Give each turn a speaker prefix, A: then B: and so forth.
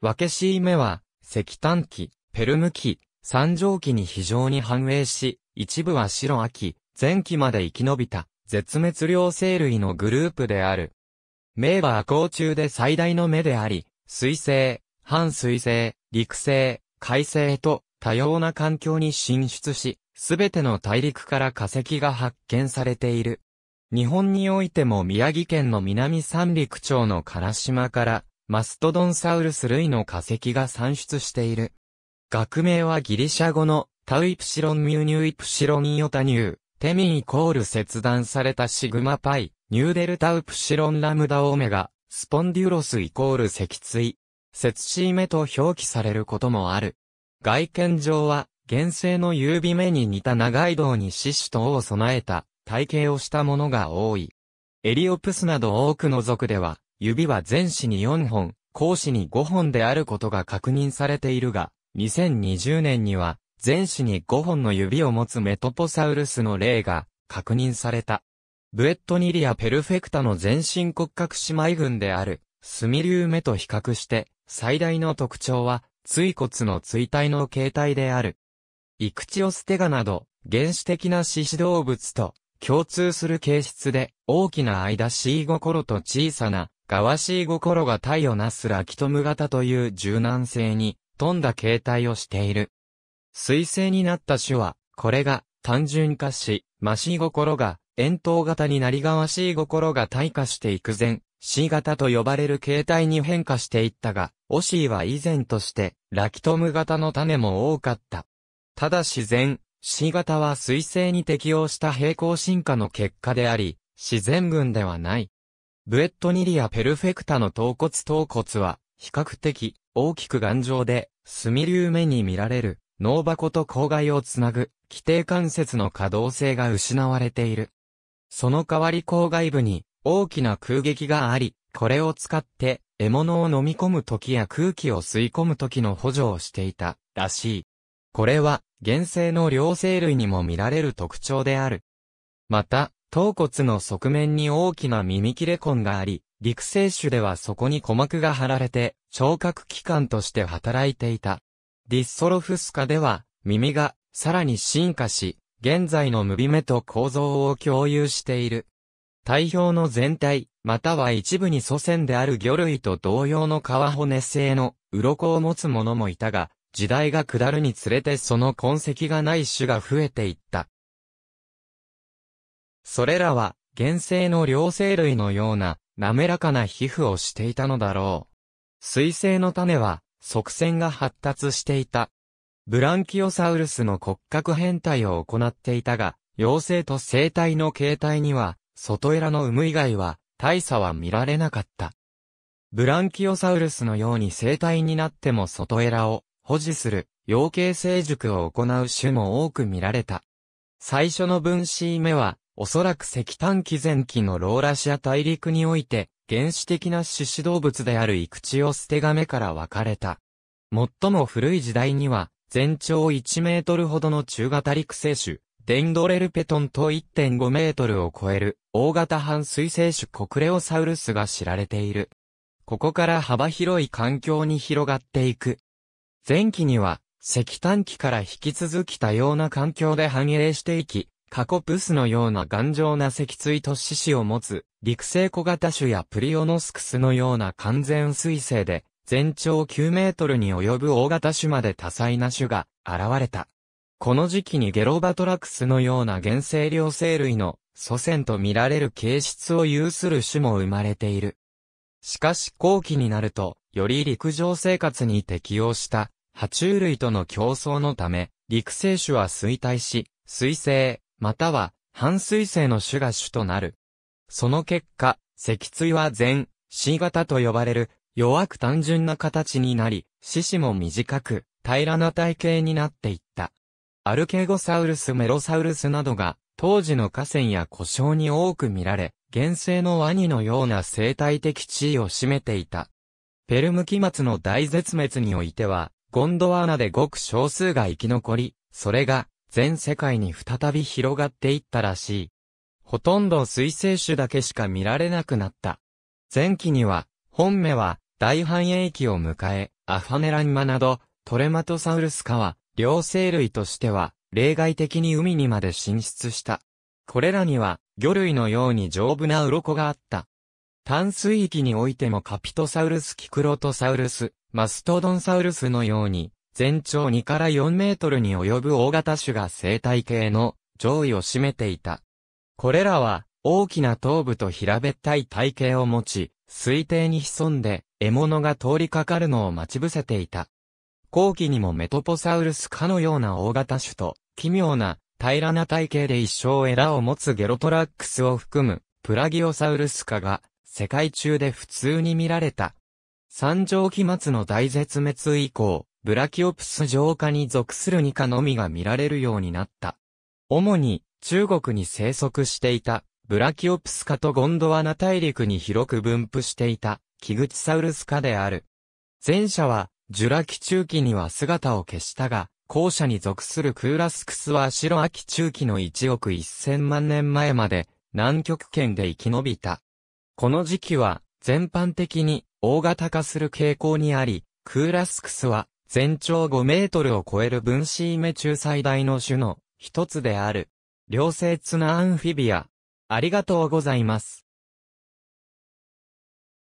A: 分けしい目は、石炭期、ペルム期、三畳期に非常に繁栄し、一部は白秋、前期まで生き延びた、絶滅両生類のグループである。名は光中で最大の目であり、水星、半水星、陸星、海星と多様な環境に進出し、すべての大陸から化石が発見されている。日本においても宮城県の南三陸町の唐島からマストドンサウルス類の化石が産出している。学名はギリシャ語のタウイプシロンミューニューイプシロンイオタニュー、テミンイコール切断されたシグマパイ、ニューデルタウプシロンラムダオメガ、スポンデュロスイコール脊椎、シー目と表記されることもある。外見上は、原生の優美目に似た長い胴に四肢等を備えた体型をしたものが多い。エリオプスなど多くの族では、指は前指に4本、後子に5本であることが確認されているが、2020年には、前指に5本の指を持つメトポサウルスの例が確認された。ブエットニリア・ペルフェクタの全身骨格姉妹群である、スミリューメと比較して、最大の特徴は、椎骨の椎体の形態である。イクチオステガなど、原始的な獅子動物と共通する形質で、大きな間 c 心と小さながわしい心が体をなすらきとむ型という柔軟性に富んだ形態をしている。水星になった種は、これが単純化し、まし心が、円筒型になりがわしい心が退化していく前、C 型と呼ばれる形態に変化していったが、オシーは以前として、ラキトム型の種も多かった。ただ自然、C 型は水星に適応した平行進化の結果であり、自然群ではない。ブエットニリア・ペルフェクタの頭骨頭骨は、比較的、大きく頑丈で、墨流目に見られる、脳箱と口外をつなぐ、規定関節の可動性が失われている。その代わり口外部に、大きな空撃があり、これを使って、獲物を飲み込む時や空気を吸い込む時の補助をしていた、らしい。これは、原生の両生類にも見られる特徴である。また、頭骨の側面に大きな耳切れ痕があり、陸生種ではそこに鼓膜が張られて、聴覚器官として働いていた。ディスソロフスカでは、耳が、さらに進化し、現在のムビ目と構造を共有している。体表の全体、または一部に祖先である魚類と同様の皮骨製の鱗を持つ者もいたが、時代が下るにつれてその痕跡がない種が増えていった。それらは、原生の両生類のような、滑らかな皮膚をしていたのだろう。水生の種は、側線が発達していた。ブランキオサウルスの骨格変態を行っていたが、幼生と生体の形態には、外エラの有無以外は、大差は見られなかった。ブランキオサウルスのように生体になっても外エラを保持する、養鶏成熟を行う種も多く見られた。最初の分子目は、おそらく石炭紀前期のローラシア大陸において、原始的な獅子動物であるイクチオステガメから分かれた。最も古い時代には、全長1メートルほどの中型陸生種、デンドレルペトンと1.5メートルを超える、大型半水生種コクレオサウルスが知られている。ここから幅広い環境に広がっていく。前期には、石炭期から引き続き多様な環境で繁栄していき、過去プスのような頑丈な脊椎と四肢を持つ、陸生小型種やプリオノスクスのような完全水生で、全長9メートルに及ぶ大型種まで多彩な種が現れた。この時期にゲロバトラクスのような原生両生類の祖先と見られる形質を有する種も生まれている。しかし後期になると、より陸上生活に適応した、爬虫類との競争のため、陸生種は衰退し、水生、または半水性の種が種となる。その結果、脊椎は全、C 型と呼ばれる弱く単純な形になり、四肢も短く平らな体型になっていった。アルケゴサウルスメロサウルスなどが当時の河川や故障に多く見られ、原生のワニのような生態的地位を占めていた。ペルム期末の大絶滅においては、ゴンドワーナでごく少数が生き残り、それが全世界に再び広がっていったらしい。ほとんど水生種だけしか見られなくなった。前期には、本目は大繁栄期を迎え、アファネランマなど、トレマトサウルス科は、両生類としては、例外的に海にまで進出した。これらには、魚類のように丈夫な鱗があった。淡水域においてもカピトサウルス、キクロトサウルス、マストドンサウルスのように、全長2から4メートルに及ぶ大型種が生態系の上位を占めていた。これらは大きな頭部と平べったい体型を持ち、水底に潜んで獲物が通りかかるのを待ち伏せていた。後期にもメトポサウルスかのような大型種と、奇妙な平らな体型で一生エラを持つゲロトラックスを含むプラギオサウルス科が世界中で普通に見られた。三条期末の大絶滅以降、ブラキオプス上化に属するニ科のみが見られるようになった。主に中国に生息していたブラキオプス科とゴンドワナ大陸に広く分布していたキグチサウルス科である。前者はジュラ紀中期には姿を消したが、後者に属するクーラスクスは白秋中期の1億1000万年前まで南極圏で生き延びた。この時期は全般的に大型化する傾向にあり、クーラスクスは全長5メートルを超える分子イメ中最大の種の一つである。両生ナアンフィビア。ありがとうございます。